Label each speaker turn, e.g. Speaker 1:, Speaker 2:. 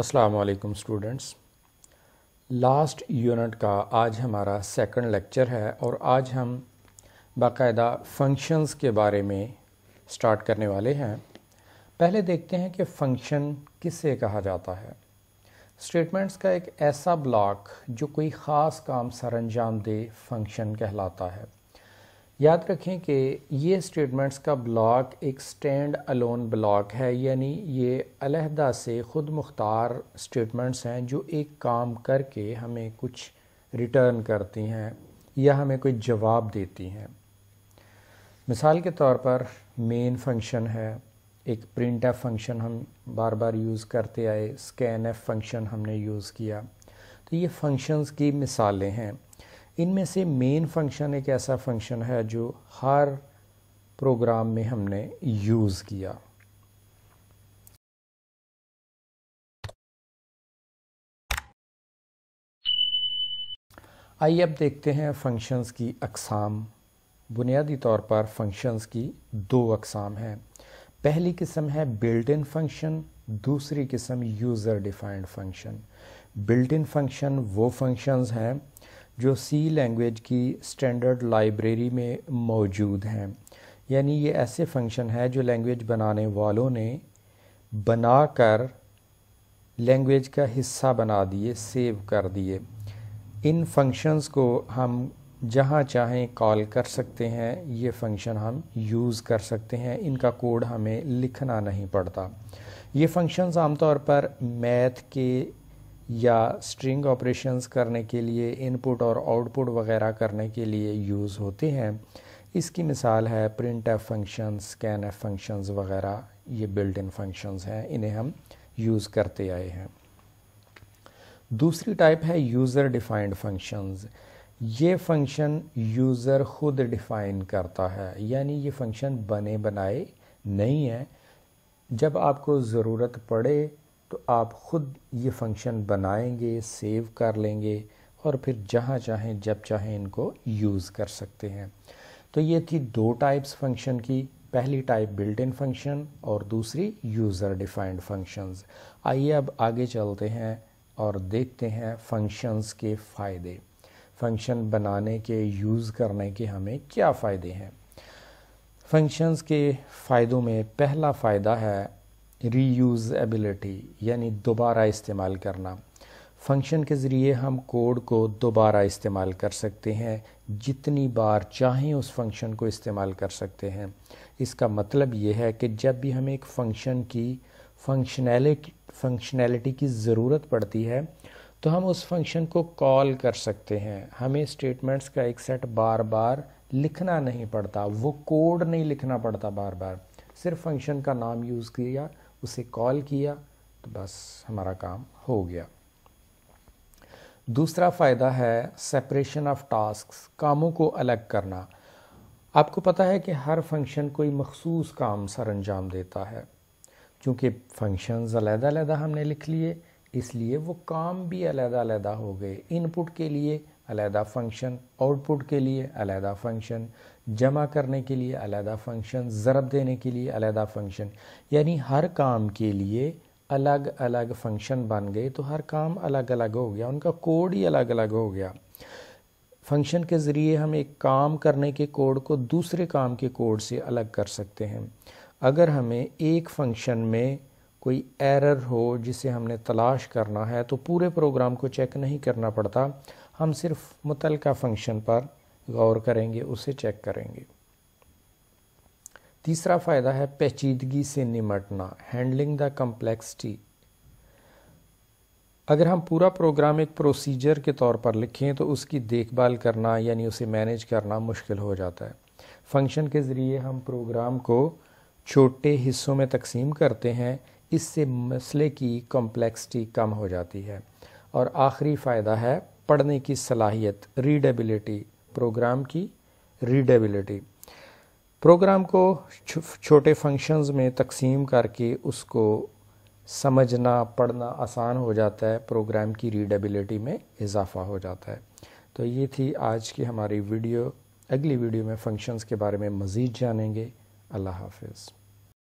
Speaker 1: असलकम students last unit का आज हमारा सेकंड लेक्चर है और आज हम बाकायदा फंक्शंस के बारे में स्टार्ट करने वाले हैं पहले देखते हैं कि फंक्शन किसे कहा जाता है स्टेटमेंट्स का एक ऐसा ब्लॉक जो कोई ख़ास काम अंजाम दे फंक्शन कहलाता है याद रखें कि ये स्टेटमेंट्स का ब्लॉक एक स्टैंड अलोन ब्लॉक है यानी ये अलहदा से ख़ुद मुख्तार स्टेटमेंट्स हैं जो एक काम करके हमें कुछ रिटर्न करती हैं या हमें कोई जवाब देती हैं मिसाल के तौर पर मेन फंक्शन है एक प्रिंट एफ फंक्शन हम बार बार यूज़ करते आए स्कैन एफ फंक्शन हमने यूज़ किया तो ये फंक्शंस की मिसालें हैं इनमें से मेन फंक्शन एक ऐसा फंक्शन है जो हर प्रोग्राम में हमने यूज़ किया आइए अब देखते हैं फंक्शंस की अकसाम बुनियादी तौर पर फंक्शंस की दो अकसाम हैं पहली किस्म है बिल्ट इन फंक्शन दूसरी किस्म user defined function built in function वो फंक्शंस हैं जो सी लैंग्वेज की स्टैंडर्ड लाइब्रेरी में मौजूद हैं यानी ये ऐसे फंक्शन है जो लैंग्वेज बनाने वालों ने बनाकर लैंग्वेज का हिस्सा बना दिए सेव कर दिए इन फंक्शंस को हम जहाँ चाहें कॉल कर सकते हैं ये फंक्शन हम यूज़ कर सकते हैं इनका कोड हमें लिखना नहीं पड़ता ये फंक्शंस आमतौर पर मैथ के या स्ट्रिंग ऑपरेशंस करने के लिए इनपुट और आउटपुट वगैरह करने के लिए यूज़ होते हैं इसकी मिसाल है print F function scan F function वगैरह ये बिल्ट इन फंक्शन हैं इन्हें हम यूज़ करते आए हैं दूसरी टाइप है यूज़र डिफाइंड फंक्शंस ये फंक्शन यूज़र ख़ुद डिफ़ाइन करता है यानी ये फंक्शन बने बनाए नहीं है जब आपको ज़रूरत पड़े तो आप ख़ुद ये फंक्शन बनाएंगे सेव कर लेंगे और फिर जहाँ चाहें जब चाहें इनको यूज़ कर सकते हैं तो ये थी दो टाइप्स फंक्शन की पहली टाइप बिल्ट इन फंक्शन और दूसरी यूज़र डिफाइंड फंक्शंस आइए अब आगे चलते हैं और देखते हैं फंक्शंस के फ़ायदे फंक्शन बनाने के यूज़ करने के हमें क्या फ़ायदे हैं फंक्शंस के फ़ायदों में पहला फ़ायदा है रीयूज़बिलिटी यानी दोबारा इस्तेमाल करना फंक्शन के ज़रिए हम कोड को दोबारा इस्तेमाल कर सकते हैं जितनी बार चाहें उस फंक्शन को इस्तेमाल कर सकते हैं इसका मतलब ये है कि जब भी हमें एक फंक्शन की फंक्शनैलिटी फंक्शनैलिटी की ज़रूरत पड़ती है तो हम उस फंक्शन को कॉल कर सकते हैं हमें स्टेटमेंट्स का एक सेट बार बार लिखना नहीं पड़ता वो कोड नहीं लिखना पड़ता बार बार सिर्फ फंक्शन का नाम यूज़ किया उसे कॉल किया तो बस हमारा काम हो गया दूसरा फ़ायदा है सेपरेशन ऑफ टास्क कामों को अलग करना आपको पता है कि हर फंक्शन कोई मखसूस काम सर अंजाम देता है क्योंकि फंक्शन अलहदा हमने लिख लिए इसलिए वो काम भी अलहदा हो गए इनपुट के लिए अलहदा फंक्शन आउटपुट के लिए अलहदा फंक्शन जमा करने के लिए अलहदा फंक्शन ज़रब देने के लिए अलहदा फंक्शन यानी हर काम के लिए अलग अलग फंक्शन बन गए तो हर काम अलग अलग हो गया उनका कोड ही अलग अलग हो गया फंक्शन के ज़रिए हम एक काम करने के कोड को दूसरे काम के कोड से अलग कर सकते हैं अगर हमें एक फंक्शन में कोई एरर हो जिसे हमने तलाश करना है तो पूरे प्रोग्राम को चेक नहीं करना पड़ता हम सिर्फ मुतलका फंक्शन पर गौर करेंगे उसे चेक करेंगे तीसरा फायदा है पेचीदगी से निमटना हैंडलिंग द कम्प्लेक्सिटी अगर हम पूरा प्रोग्राम एक प्रोसीजर के तौर पर लिखें तो उसकी देखभाल करना यानी उसे मैनेज करना मुश्किल हो जाता है फंक्शन के ज़रिए हम प्रोग्राम को छोटे हिस्सों में तकसीम करते हैं इससे मसले की कॉम्प्लेक्सिटी कम हो जाती है और आखिरी फ़ायदा है पढ़ने की सलाहियत रीडेबिलिटी प्रोग्राम की रीडेबिलिटी प्रोग्राम को छोटे फंक्शंस में तकसीम करके उसको समझना पढ़ना आसान हो जाता है प्रोग्राम की रीडेबिलिटी में इजाफा हो जाता है तो ये थी आज की हमारी वीडियो अगली वीडियो में फंक्शंस के बारे में मज़ीद जानेंगे अल्लाह हाफिज़